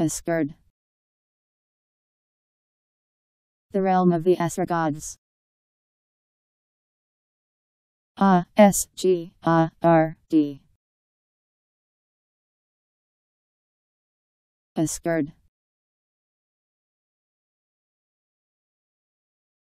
Asgard The realm of the gods. A s g a r d. Asgard